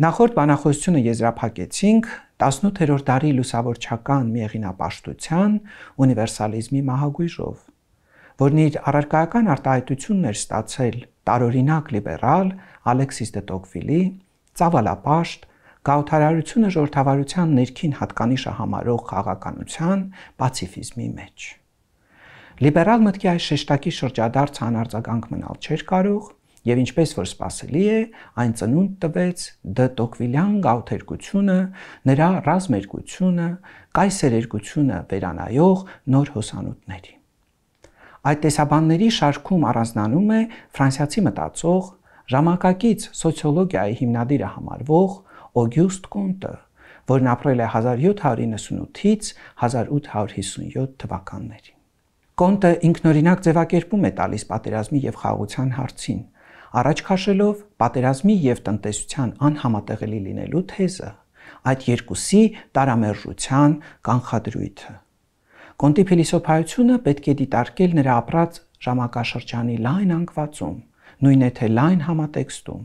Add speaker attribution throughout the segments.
Speaker 1: Նախորդ բանախոսությունը եզրափակեցինք 18-րդ դարի լուսավորչական միեղինապաշտության ունիվերսալիզմի մահագույժով, որն իր առարկայական արտահայտությունն էր ստացել տարօրինակ լիբերալ Ալեքսիս դե Տոկվիլի ծավալապաշտ գաութարարությունը ժողովրդավարության ներքին հատկանիշը համարող խաղականության պացիֆիզմի մեջ։ Լիբերալ մտքի այս շեշտակի շրջադարձ անարձագանք մնալ չէր կարող, Եվ ինչպես որ սпасելի է, այն ծնունդ տվեց Դ Տոկվիլյան գաութերկությունը, նրա ռազմերկությունը, կայսերերկությունը վերանայող նոր հոսանուտների։ Այդ տեսաբանների շարքում առանձնանում է ֆրանսիացի մտածող, ժամանակակից սոցիոլոգիայի հիմնադիրը համարվող Օգյուст Կոնտը, որն ապրել է 1798-ից 1857 թվականներին։ Կոնտը ինքնորինակ ձևակերպում է տալիս պատերազմի եւ խաղաղության հարցին, Առաջ քաշելով պատերազմի եւ տնտեսության անհամատեղելի լինելու թեզը, այդ երկուսի տարամերժության կանխադրույթը։ Կոնտի փիլիսոփայությունը պետք է դիտարկել նրա ապրած ժամանակաշրջանի լայն անկվածում, նույն է թե լայն համատեքստում,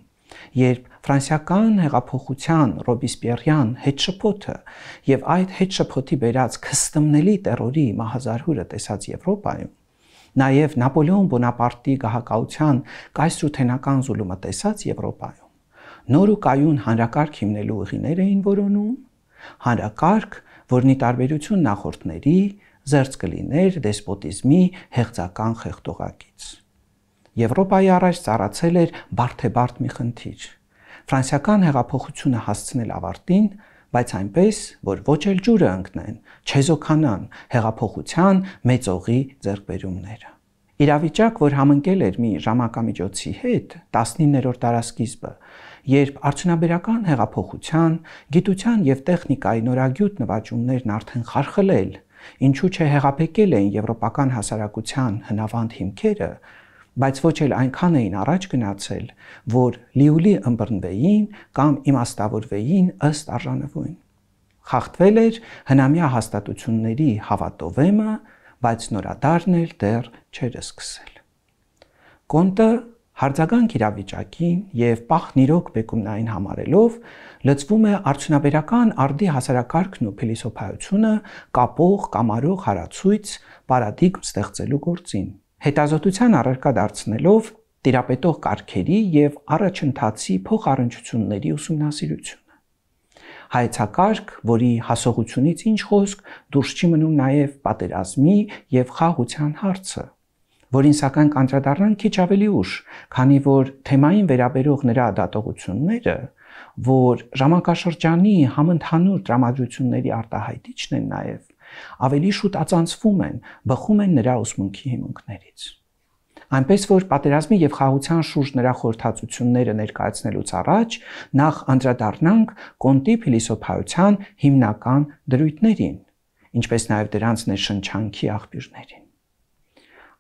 Speaker 1: երբ ֆրանսիական հեղափոխության ռոբիսպիերյան հետշփոթը եւ այդ հետշփոթի բերած քստմնելի terrorի մահազարհուրը տեսած Եվրոպայում նաև Նապոլեոն Բոնապարտի գահակալության կայսրութենական զուլումը տեսած Եվրոպայում։ Նոր ու կայուն հանրակարգ հիմնելու ուղիներ էին որոնում, հանրակարգ, որն ի տարբերություն նախորդների զերծ կլիներ դեսպոտիզմի հեղծական խեղտողակից։ Եվրոպայի առաջ ծառացել էր բարթեբարթ մի խնդիր։ Ֆրանսիական հեղափոխությունը հասցնել ավարտին, բայց այնպես, որ ոչ էլ ջուրը ընկնեն, չեզոքանան հեղափոխության մեծողի ձեռքբերումները իրավիճակ, որ համընկել էր մի ժամանակամիջոցի հետ 19-րդ դարաշրջանը, երբ արդյունաբերական հեղափոխության, գիտության եւ տեխնիկայի նորագյուտ նվաճումներն արդեն խարխլել, ինչու՞ չէ հեղափեկել էին եվրոպական հասարակության հնավանդ հիմքերը, բայց ոչ էլ այնքան էին առաջ գնացել, որ լիուլի ըմբռնվեին կամ իմաստավորվեին ըստ արժանվույն։ Խախտվել էր հնամյա հաստատությունների հավատովեմը, բայց նորադարն էլ դեռ չէր սկսել։ Կոնտը հարձական իրավիճակին եւ պախնիրոք բեկումնային համարելով լծվում է արդյունաբերական արդի հասարակարգն ու փիլիսոփայությունը կապող կամարող հարացույց պարադիգմ ստեղծելու գործին հետազոտության առարկա դարձնելով տիրապետող կարգերի եւ առաջընթացի փոխառնչությունների ուսումնասիրություն հայեցակարգ, որի հասողությունից ինչ խոսք դուրս չի մնում նաև պատերազմի եւ խաղության հարցը, որին սակայն կանդրադառնան քիչ ավելի ուշ, քանի որ թեմային վերաբերող նրա դատողությունները, որ ժամանակաշրջանի համընդհանուր դրամատրությունների արտահայտիչն են նաև, ավելի շուտ ածանցվում են, բխում են նրա ուսմունքի հիմունքներից այնպես որ պատերազմի եւ խաղաղության շուրջ նրա խորհրդածությունները ներկայացնելուց առաջ նախ անդրադառնանք կոնտի փիլիսոփայության հիմնական դրույթներին, ինչպես նաեւ դրանց ներշնչանքի աղբյուրներին։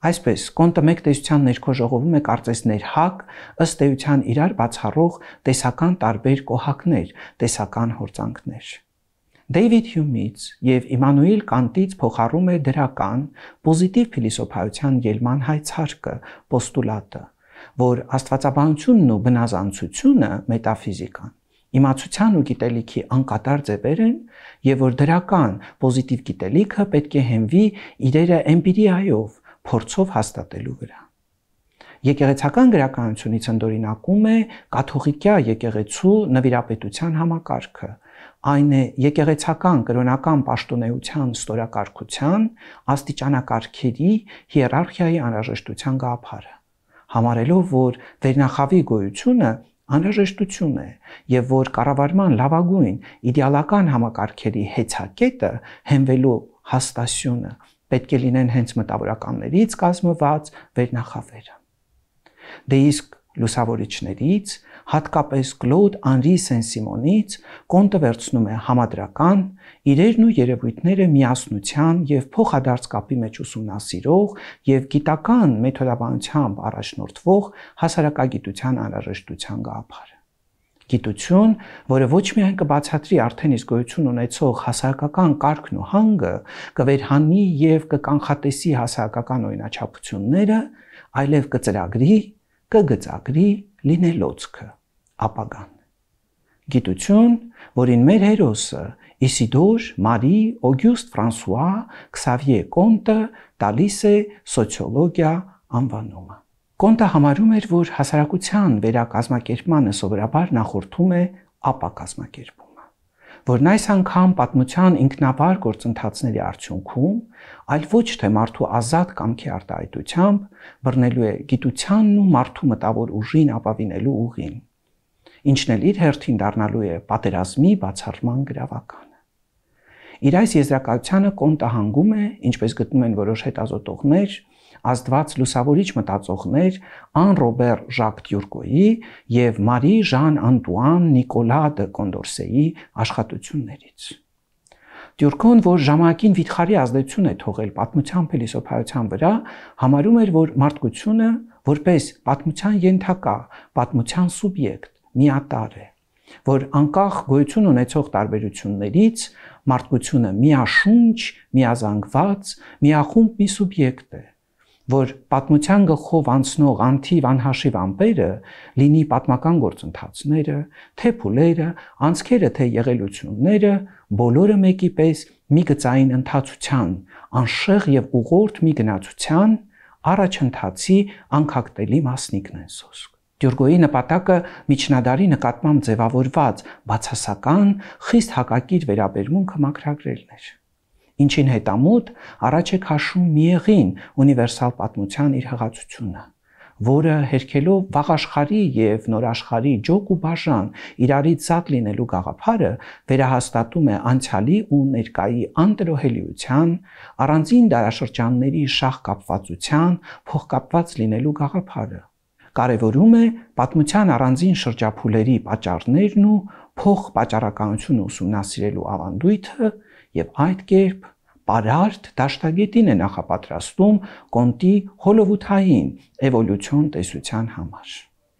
Speaker 1: Այսպես, կոնտը մեկ տեսության ներքո ժողովում է կարծես ներհակ, ըստ էության իրար բացառող տեսական տարբեր կոհակներ, տեսական հորձանքներ։ Դեյվիդ Հյումից եւ Իմանուիլ Կանտից փոխառում է դրական պոզիտիվ փիլիսոփայության ելման հայցարկը, պոստուլատը, որ աստվածաբանությունն ու բնազանցությունը մետաֆիզիկան իմացության ու գիտելիքի անկատար ձևեր են եւ որ դրական պոզիտիվ գիտելիքը պետք է հենվի իրերը էմպիրիայով փորձով հաստատելու վրա եկեղեցական գրականությունից ընդօրինակում է կաթողիկյա եկեղեցու նվիրապետության համակարգը այն է եկեղեցական կրոնական պաշտոնեության ստորակարգության աստիճանակարգերի հիերարխիայի անհրաժեշտության գաղափարը համարելով որ վերնախավի գոյությունը անհրաժեշտություն է եւ որ կառավարման լավագույն իդեալական համակարգերի հեծակետը հենվելու հաստասյունը պետք է լինեն հենց մտավորականներից կազմված վերնախավերը դե իսկ լուսավորիչներից հատկապես Կլոդ Անրի Սեն-Սիմոնից, կոնտը վերցնում է համադրական, իրերն ու երևույթները միասնության եւ փոխադարձ կապի մեջ ուսումնասիրող եւ գիտական մեթոդաբանությամբ առաջնորդվող հասարակագիտության անհրաժեշտության գաղափարը։ Գիտություն, որը ոչ միայն կբացատրի արդեն իսկ գոյություն ունեցող հասարակական կարգն ու հանգը, կվերհանի եւ կկանխատեսի հասարակական օրինաչափությունները, այլև կծրագրի կգծագրի լինելոցքը ապագան։ Գիտություն, որին մեր հերոսը Իսիդոր, Մարի, Օգյուст Ֆրանսուա, Քսավիե Կոնտը տալիս է սոցիոլոգիա անվանումը։ Կոնտը համարում էր, որ հասարակության վերակազմակերպմանը սովորաբար նախորդում է ապակազմակերպում որն այս անգամ պատմության ինքնավար գործընթացների արդյունքում, այլ ոչ թե մարդու ազատ կամքի արտահայտությամբ, բռնելու է գիտությանն ու մարդու մտավոր ուժին ապավինելու ուղին։ Ինչն էլ իր հերթին դառնալու է պատերազմի բացառման գրավական իր այս եզրակացությանը կոնտահանգում է, ինչպես գտնում են որոշ հետազոտողներ, Աստված լուսավորիչ մտածողներ Ան Ռոբեր Ժակ Դյուրգոյի եւ Մարի Ժան Անտուան Նիկոլա դե Կոնդորսեի աշխատություններից։ Դյուրքոն, որ ժամանակին վիթխարի ազդեցություն է թողել պատմության փիլիսոփայության վրա, համարում էր, որ մարդկությունը որպես պատմության ենթակա, պատմության սուբյեկտ միատար է, որ անկախ գոյություն ունեցող տարբերություններից մարդկությունը միաշունչ, միազանգված, միախումբ մի սուբյեկտ է, որ պատմության գլխով անցնող անթիվ անհաշիվ ամպերը լինի պատմական գործընթացները, թե փուլերը, անցքերը թե եղելությունները, բոլորը մեկի պես մի գծային ընթացության, անշեղ եւ ուղորտ մի գնացության առաջընթացի անկախտելի մասնիկն են սոսկ Դյուրգոյի նպատակը միջնադարի նկատմամբ ձևավորված բացասական խիստ հակակիր վերաբերմունքը մակրագրելն էր։ Ինչին հետամուտ առաջ է քաշում միեղին ունիվերսալ պատմության իր հղացությունը, որը հերքելով վաղ աշխարհի եւ նոր աշխարհի ջոկ ու բաժան իրարից զատ լինելու գաղափարը վերահաստատում է անցյալի ու ներկայի անտրոհելիության, առանձին դարաշրջանների շահ կապվածության, փոխկապված լինելու գաղափարը կարևորում է պատմության առանձին շրջափուլերի պատճառներն ու փող պատճառականությունը ուսումնասիրելու ավանդույթը եւ այդ կերպ Պարարտ դաշտագետին է նախապատրաստում կոնտի հոլովութային էվոլյուցիոն տեսության համար։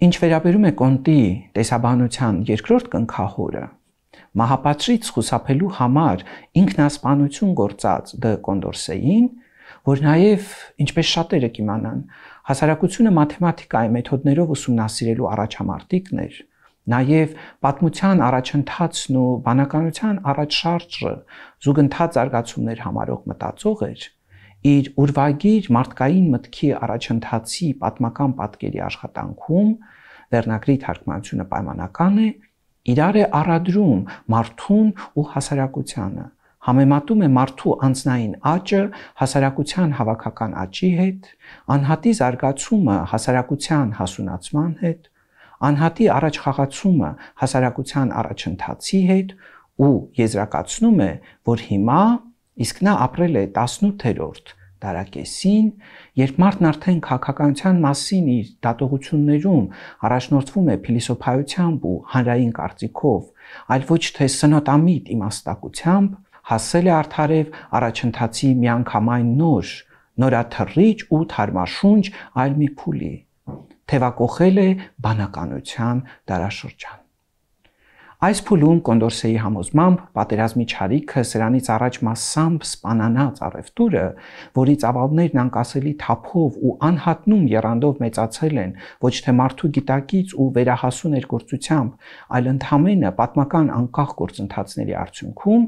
Speaker 1: Ինչ վերաբերում է կոնտի տեսաբանության երկրորդ կնքահորը, մահապատրից խուսափելու համար ինքնասպանություն գործած դ դե կոնդորսեին, որ նաև ինչպես շատերը կիմանան, Հասարակությունը մաթեմատիկայի մեթոդներով ուսումնասիրելու առաջամարտիկն էր, նաև պատմության առաջընթացն ու բանականության առաջշարժը զուգընթաց արգացումներ համարող մտածող էր, իր ուրվագիր մարդկային մտքի առաջընթացի պատմական պատկերի աշխատանքում վերնագրի թարգմանությունը պայմանական է, իրար է առադրում մարդուն ու հասարակությանը համեմատում է մարդու անձնային աճը հասարակության հավաքական աճի հետ, անհատի զարգացումը հասարակության հասունացման հետ, անհատի առաջխաղացումը հասարակության առաջընթացի հետ ու եզրակացնում է, որ հիմա իսկ նա ապրել է 18-րդ դարակեսին, երբ մարդն արդեն քաղաքականության մասին իր դատողություններում առաջնորդվում է փիլիսոփայությամբ ու հանրային կարծիքով, այլ ոչ թե սնոտամիտ իմաստակությամբ, հասել է արդարև առաջընթացի միանգամայն նոր, նորաթռիչ ու թարմաշունչ այլ մի փուլի։ Թևակողել է բանականության դարաշրջան։ Այս փուլում Կոնդորսեի համոզմամբ պատերազմի ճարիքը սրանից առաջ massամբ սپانանած արևտուրը, որից ավալներն անկասելի թափով ու անհատնում երանդով մեծացել են, ոչ թե մարդու գիտակից ու վերահասու ներգործությամբ, այլ ընդհանրապես պատմական անկախ գործընթացների արդյունքում,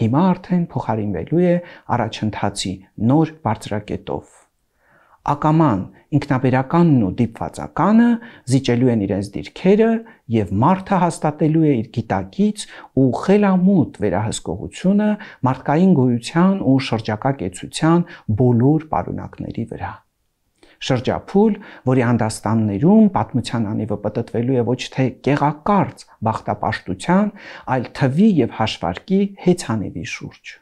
Speaker 1: հիմա արդեն փոխարինվելու է առաջընթացի նոր բարձրակետով։ Ակաման, ինքնաբերականն ու դիպվածականը զիջելու են իրենց դիրքերը եւ մարդը հաստատելու է իր գիտակից ու խելամուտ վերահսկողությունը մարդկային գոյության ու շրջակա կեցության բոլոր պարունակների վրա շրջափուլ, որի հանդաստաններում պատմության անիվը պատտվելու է ոչ թե կեղակարծ բախտապաշտության, այլ թվի եւ հաշվարկի հեծանևի շուրջ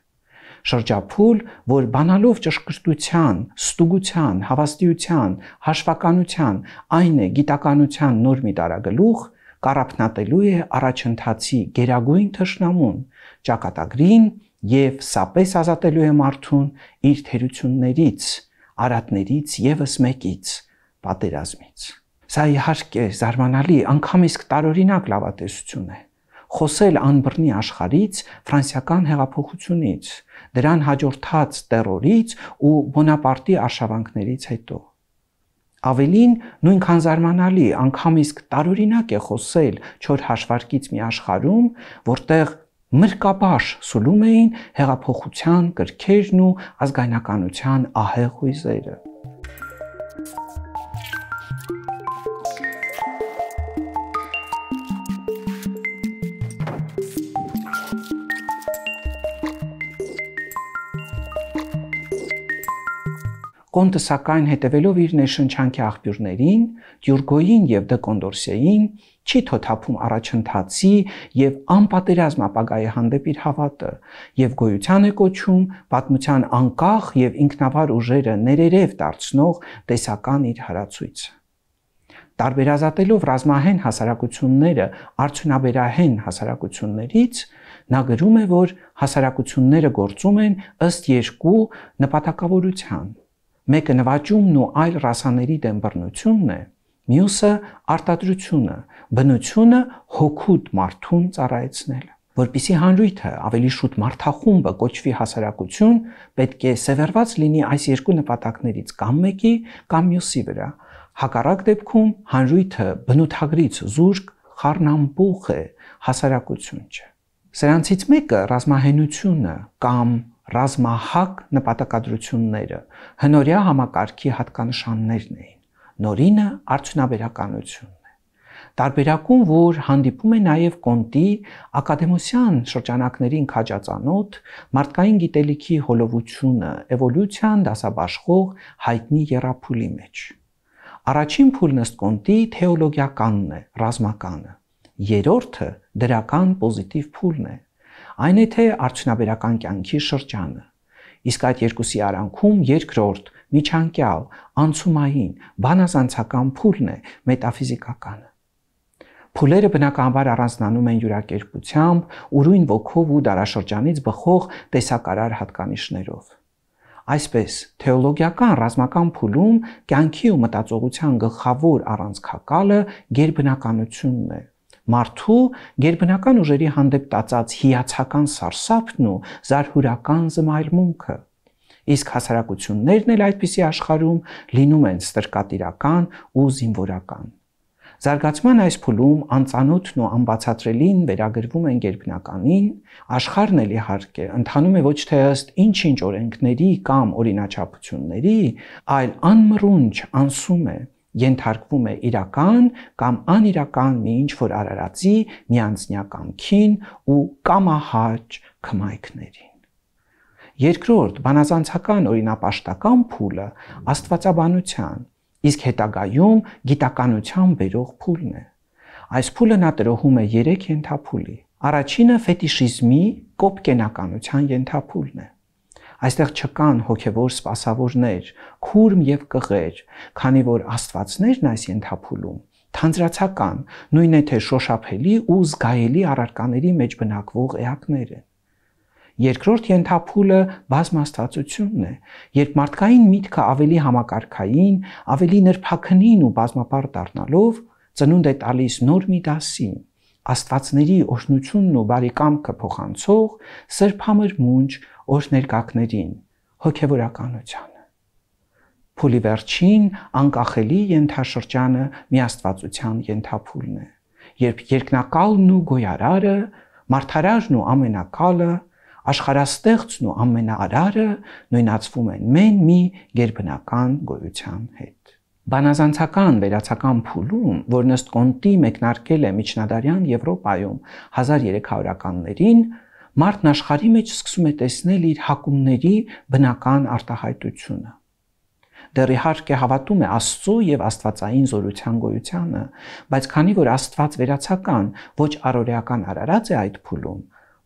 Speaker 1: շրջափուլ, որ բանալով ճշգրտության, ստուգության, հավաստիության, հաշվականության, այն է գիտականության նոր միտարագլուխ, կարապնատելու է առաջընթացի գերագույն թշնամուն, ճակատագրին եւ սապես ազատելու է մարդուն իր թերություններից արատներից եւս մեկից՝ պատերազմից։ Սա իհարկե զարմանալի, անգամ իսկ տարօրինակ լավատեսություն է։ Խոսել անբռնի աշխարից, ֆրանսիական հեղափոխությունից, դրան հաջորդած terrorից ու Բոնապարտի արշավանքներից հետո։ Ավելին, նույնքան զարմանալի, անգամ իսկ տարօրինակ է խոսել 4 հաշվարկից մի աշխարհում, որտեղ մրկաբար սուլում էին հեղափոխության կրքերն ու ազգայնականության ահեղ հույզերը։ Կոնտը սակայն հետևելով իր ներշնչանքի աղբյուրներին, Դյուրգոյին եւ Դեկոնդորսեին չի թոթափում առաջընթացի եւ անպատերազմ ապագայի հանդեպ իր հավատը եւ գոյության է կոչում պատմության անկախ եւ ինքնավար ուժերը ներերև դարձնող տեսական իր հարացույցը տարբերազատելով ռազմահեն հասարակությունները արդյունաբերահեն հասարակություններից նա գրում է որ հասարակությունները գործում են ըստ երկու նպատակավորության մեկը նվաճումն ու այլ ռասաների դեմ բռնությունն է, մյուսը արտադրությունը, բնությունը հոգուտ մարդուն ծառայեցնելը որպիսի հանրույթը ավելի շուտ մարդախումբը կոչվի հասարակություն, պետք է սևեռված լինի այս երկու նպատակներից կամ մեկի, կամ մյուսի վրա։ Հակառակ դեպքում հանրույթը բնութագրից զուրկ խառնամբուխ է, հասարակություն չէ։ Սրանցից մեկը ռազմահենությունը կամ ռազմահակ նպատակադրությունները հնորյա համակարգի հատկանշաններն էին։ Նորինը արդյունաբերականությունն է։ Տարբերակում, որ հանդիպում է նաև կոնտի ակադեմոսյան շրջանակներին քաջածանոտ մարդկային գիտելիքի հոլովությունը էվոլյուցիան դասաբաշխող հայտնի երապուլի մեջ։ Առաջին փուլն ըստ կոնտի թեոլոգիականն է, ռազմականը։ Երրորդը դրական պոզիտիվ փուլն է, Այն է թե արդյունաբերական կյանքի շրջանը։ Իսկ այդ երկուսի արանքում երկրորդ միջանկյալ անցումային բանազանցական փուլն է մետաֆիզիկականը։ Փուլերը բնականաբար առանձնանում են յուրակերպությամբ, ուրույն ոգով ու դարաշրջանից բխող տեսակարար հատկանիշներով։ Այսպես, թեոլոգիական ռազմական փուլում կյանքի ու մտածողության գլխավոր առանցքակալը ģերբնականությունն է, Մարդու ģերբնական ուժերի հանդեպ տածած հիացական սարսափն ու զարհուրական զմայլմունքը իսկ հասարակություններն էլ այդպիսի աշխարհում լինում են ստրկատիրական ու զինվորական։ Զարգացման այս փուլում անծանոթն ու անբացատրելին վերագրվում են ģերբնականին, աշխարհն էլ իհարկե ընդանում է ոչ թե ըստ ինչ-ինչ օրենքների կամ օրինաչափությունների, այլ անմռունչ անցում է, ենթարկվում է իրական կամ անիրական մի ինչ որ արարածի միանձնական քին ու կամահաճ քմայքներին։ Երկրորդ բանազանցական օրինապաշտական փուլը աստվածաբանության, իսկ հետագայում գիտականության բերող փուլն է։ Այս փուլը նա տրոհում է 3 ենթափուլի։ Առաջինը ֆետիշիզմի կոպկենականության ենթափուլն է։ Այստեղ չկան հոգևոր սпасավորներ, քուրմ եւ կղեր, քանի որ աստվածներն այս ենթափուլում թանձրացական, նույնն է թե շոշափելի ու զգայելի առարկաների մեջ բնակվող էակներ են։ Երկրորդ ենթափուլը բազմաստացությունն է, երբ մարդկային միտքը ավելի համակարգային, ավելի նրբաքնին ու բազմապար դառնալով ծնունդ է տալիս նոր մի դասի, աստվածների օշնությունն ու բարեկամքը փոխանցող սրբամր մունջ օրներկակներին, հոգևորականությանը։ Փուլի վերջին անկախելի ենթաշրջանը միաստվածության ենթափուլն է, երբ երկնակալն ու գոյարարը, մարտարարն ու ամենակալը, աշխարհաստեղծն ու ամենաարարը նույնացվում են մեն մի ģերբնական գոյության հետ։ Բանազանցական վերացական փուլում, որն ըստ կոնտի մեկնարկել է միջնադարյան Եվրոպայում 1300-ականներին, մարդն աշխարհի մեջ սկսում է տեսնել իր հակումների բնական արտահայտությունը։ Դեռ իհարկե հավատում է Աստծո եւ Աստվածային զորության գոյությանը, բայց քանի որ Աստված վերացական, ոչ առօրեական Արարած է այդ փուլում,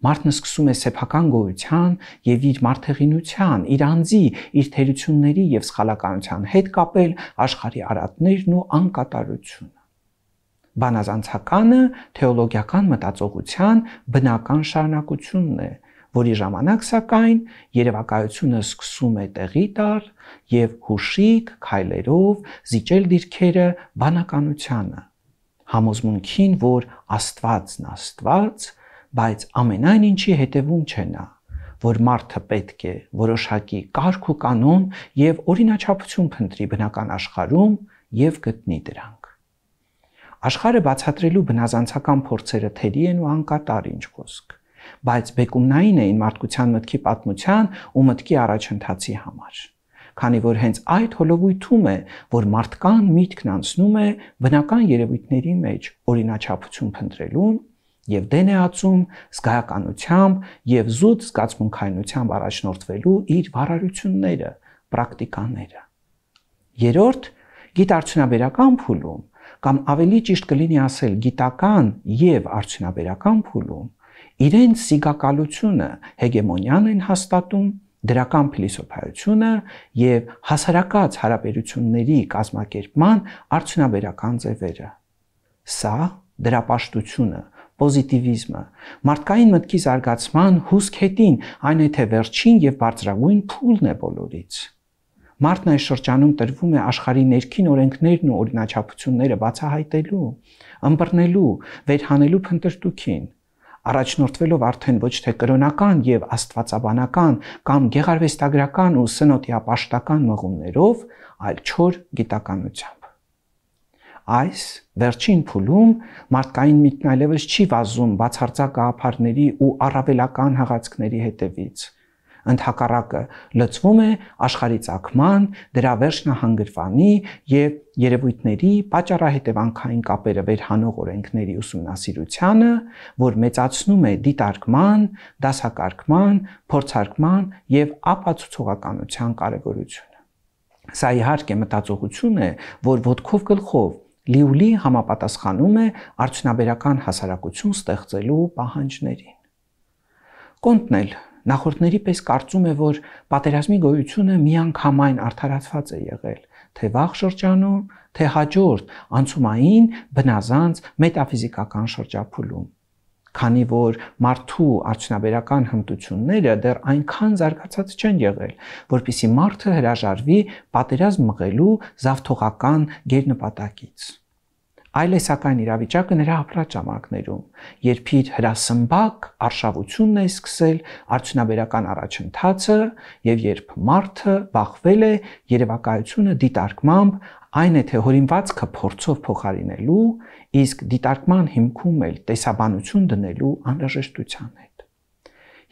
Speaker 1: մարդն սկսում է սեփական գոյության եւ իր մարդեղինության, իր անձի, իր թերությունների եւ սխալականության հետ կապել աշխարհի արատներն ու անկատարությունը բանազանցականը թեոլոգիական մտածողության բնական շարունակությունն է, որի ժամանակ սակայն երևակայությունը սկսում է տեղի տալ եւ հուշիկ քայլերով զիջել դիրքերը բանականությանը համոզմունքին, որ Աստվածն Աստված, բայց ամենայն ինչի հետևում չէ նա, որ մարդը պետք է որոշակի կարգ ու կանոն եւ օրինաչափություն փնտրի բնական աշխարհում եւ գտնի դրանք Աշխարհը բացատրելու բնազանցական փորձերը թերի են ու անկատար ինչ խոսք, բայց բեկումնային էին մարդկության մտքի պատմության ու մտքի առաջընթացի համար քանի որ հենց այդ հոլովույթում է, որ մարդկան միտքն անցնում է բնական երևույթների մեջ օրինաչափություն փնտրելուն եւ դեն է ածում զգայականությամբ եւ զուտ զգացմունքայնությամբ առաջնորդվելու իր վարարությունները, պրակտիկաները։ Երորդ, գիտարդյունաբերական փուլում կամ ավելի ճիշտ կլինի ասել գիտական եւ արդյունաբերական փուլում իրենց սիգակալությունը հեգեմոնիան են հաստատում դրական փիլիսոփայությունը եւ հասարակած հարաբերությունների կազմակերպման արդյունաբերական ձևերը սա դրապաշտությունը պոզիտիվիզմը մարդկային մտքի զարգացման հուսք հետին այն է թե վերջին եւ բարձրագույն փուլն է բոլորից Մարդն այս շրջանում տրվում է աշխարհի ներքին օրենքներն ու օրինաչափությունները բացահայտելու, ըմբռնելու, վերհանելու փնտրտուքին առաջնորդվելով արդեն ոչ թե կրոնական եւ աստվածաբանական կամ գեղարվեստագրական ու սնոտիապաշտական մղումներով, այլ չոր գիտականությամբ։ Այս վերջին փուլում մարդկային միտքն այլևս չի վազում բացարձակ գաղափարների ու առավելական հաղացքների հետևից, ընդհակառակը լծվում է աշխարհի ցակման, դրա վերջնահանգրվանի եւ երևույթների պատճառահետևանքային կապերը վերհանող օրենքների ուսումնասիրությանը, որ մեծացնում է դիտարկման, դասակարգման, փորձարկման եւ ապացուցողականության կարեւորությունը։ Սա իհարկե մտածողություն է, որ ոդկով գլխով լիուլի համապատասխանում է արդյունաբերական հասարակություն ստեղծելու պահանջներին։ Կոնտնել նախորդների պես կարծում է, որ պատերազմի գոյությունը միանգամայն արդարացված է եղել, թե վաղ շրջանում, թե հաջորդ անցումային բնազանց մետաֆիզիկական շրջափուլում։ Քանի որ մարդու արդյունաբերական հմտությունները դեռ այնքան զարգացած չեն եղել, որpիսի մարդը հրաժարվի պատերազմ մղելու զավթողական գերնպատակից այլ է սակայն իրավիճակը նրա ապրած ժամանակներում, երբ իր հրասմբակ արշավությունն է սկսել արդյունաբերական առաջընթացը եւ երբ մարդը բախվել է երևակայությունը դիտարկմամբ այն է թե հորինվածքը փորձով փոխարինելու, իսկ դիտարկման հիմքում էլ տեսաբանություն դնելու անհրաժեշտության հետ։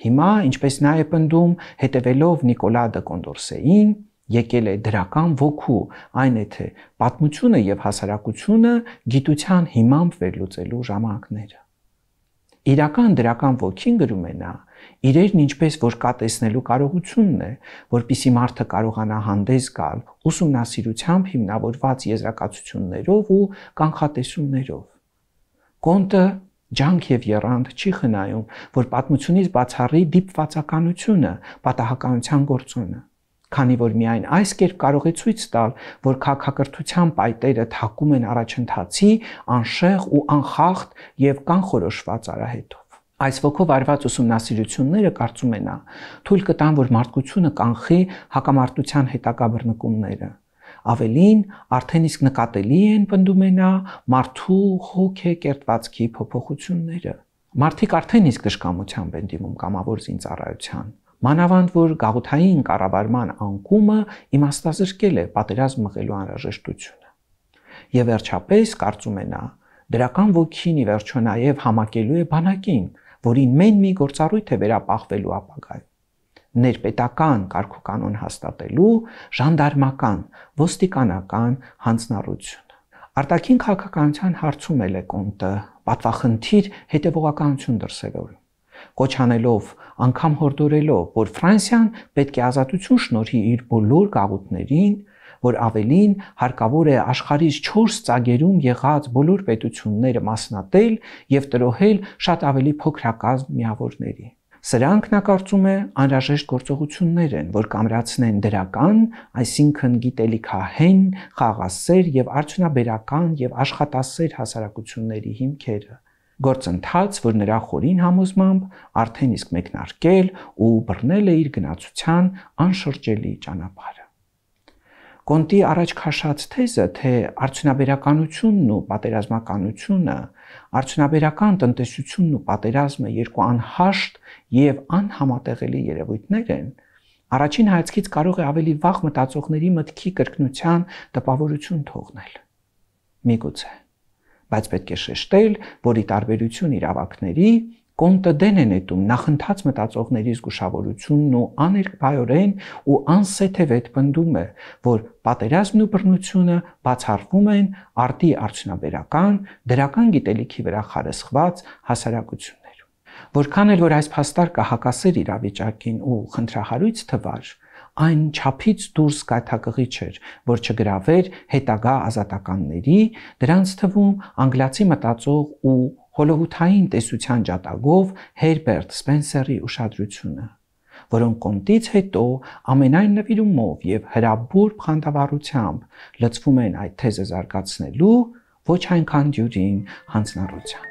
Speaker 1: Հիմա, ինչպես նա է պնդում, հետևելով Նիկոլա դե Կոնդորսեին, եկել է դրական ոգու, այն է թե պատմությունը եւ հասարակությունը գիտության հիմամբ վերլուծելու ժամանակները։ Իրական դրական ոգին գրում է նա իրերն ինչպես որ կատեսնելու կարողությունն է, որբիսի մարդը կարողանա հանդես գալ ուսումնասիրությամբ հիմնավորված եզրակացություններով ու կանխատեսումներով։ Կոնտը ջանք եւ երանգ չի խնայում, որ պատմությունից բացառի դիպվածականությունը, պատահականության գործոնը քանի որ միայն այս կերպ կարող է ցույց տալ, որ քաղաքակրթության պայտերը թակում են առաջընթացի, անշեղ ու անխախտ եւ կանխորոշված արահետով։ Այս ոգով արված ուսումնասիրությունները կարծում ենա թույլ կտան, որ մարդկությունը կանխի հակամարտության հետագա բռնկումները։ Ավելին, արդեն իսկ նկատելի են բնդում ենա մարդու հոգե կերտվածքի փոփոխությունները։ Մարդիկ արդեն իսկ դժկամությամբ են դիմում կամավոր զինծառայության։ Մանավանդ որ գաղութային կառավարման անկումը իմաստազրկել է պատերազմ մղելու անհրաժեշտությունը։ Եվ վերջապես կարծում է նա, դրական ոգին ի վերջո նաև համակելու է բանակին, որին մեն մի գործառույթ է վերապահվելու ապագայում ներպետական կարգուկանոն հաստատելու ժանդարմական ոստիկանական հանձնառությունը արտաքին քաղաքականության հարցում էլ է կոնտը պատվախնդիր հետևողականություն դրսևորում կոչանելով, անգամ հորդորելով, որ Ֆրանսիան պետք է ազատություն շնորհի իր բոլոր գաղութներին, որ ավելին հարկավոր է աշխարհից 4 ծագերում եղած բոլոր պետությունները մասնատել եւ տրոհել շատ ավելի փոքրակազմ միավորների։ Սրանք նա կարծում է անհրաժեշտ գործողություններ են, որ կամրացնեն դրական, այսինքն գիտելիքահեն, խաղաղասեր եւ արդյունաբերական եւ աշխատասեր հասարակությունների հիմքերը գործընթաց, որ նրա խորին համոզմամբ արդեն իսկ մեկնարկել ու բռնել է իր գնացության անշրջելի ճանապարհը։ Կոնտի առաջ քաշած թեզը, թե արդյունաբերականությունն ու պատերազմականությունը, արդյունաբերական տնտեսությունն ու պատերազմը երկու անհաշտ եւ անհամատեղելի երևույթներ են, առաջին հայացքից կարող է ավելի վաղ մտածողների մտքի կրկնության տպավորություն թողնել։ Միգուցե բայց պետք է շեշտել, որ ի տարբերություն իրավակների կոնտը դեն է նետում նախընթաց մտածողների զգուշավորությունն ու աներկայորեն ու անսեթև այդ բնդում է, որ պատերազմն ու բռնությունը բացառվում են արդի արդյունաբերական, դրական գիտելիքի վրա խարսխված հասարակություն որքան էլ որ այս փաստարկը հակասեր իրավիճակին ու խնդրահարույց թվար, այն ճափից դուրս կայթակղի չէր, որ չգրավեր հետագա ազատականների, դրանց թվում անգլացի մտածող ու հոլովութային տեսության ջատագով Հերբերտ Սպենսերի ուշադրությունը, որոնք կոմտից հետո ամենայն նվիրումով եւ հրաբուր խանդավառությամբ լծվում են այդ թեզը զարգացնելու ոչ այնքան դյուրին հանձնառությամբ